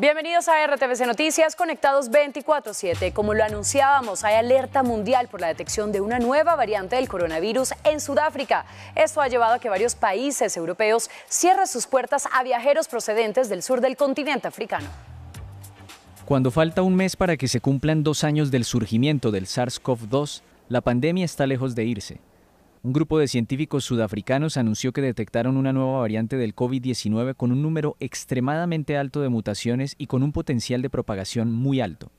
Bienvenidos a RTVC Noticias, conectados 24-7. Como lo anunciábamos, hay alerta mundial por la detección de una nueva variante del coronavirus en Sudáfrica. Esto ha llevado a que varios países europeos cierren sus puertas a viajeros procedentes del sur del continente africano. Cuando falta un mes para que se cumplan dos años del surgimiento del SARS-CoV-2, la pandemia está lejos de irse. Un grupo de científicos sudafricanos anunció que detectaron una nueva variante del COVID-19 con un número extremadamente alto de mutaciones y con un potencial de propagación muy alto.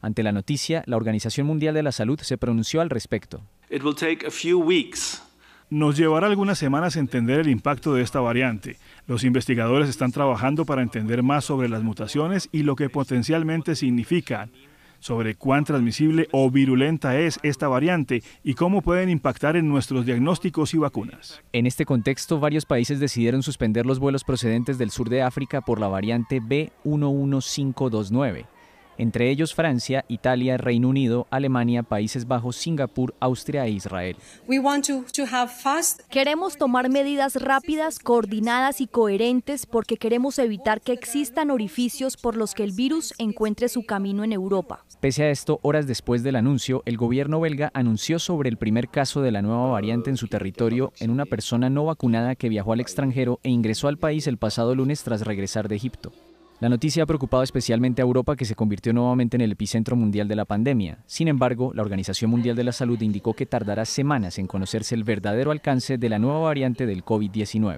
Ante la noticia, la Organización Mundial de la Salud se pronunció al respecto. It will take a few weeks. Nos llevará algunas semanas entender el impacto de esta variante. Los investigadores están trabajando para entender más sobre las mutaciones y lo que potencialmente significan sobre cuán transmisible o virulenta es esta variante y cómo pueden impactar en nuestros diagnósticos y vacunas. En este contexto, varios países decidieron suspender los vuelos procedentes del sur de África por la variante B11529 entre ellos Francia, Italia, Reino Unido, Alemania, Países Bajos, Singapur, Austria e Israel. Queremos tomar medidas rápidas, coordinadas y coherentes porque queremos evitar que existan orificios por los que el virus encuentre su camino en Europa. Pese a esto, horas después del anuncio, el gobierno belga anunció sobre el primer caso de la nueva variante en su territorio en una persona no vacunada que viajó al extranjero e ingresó al país el pasado lunes tras regresar de Egipto. La noticia ha preocupado especialmente a Europa, que se convirtió nuevamente en el epicentro mundial de la pandemia. Sin embargo, la Organización Mundial de la Salud indicó que tardará semanas en conocerse el verdadero alcance de la nueva variante del COVID-19.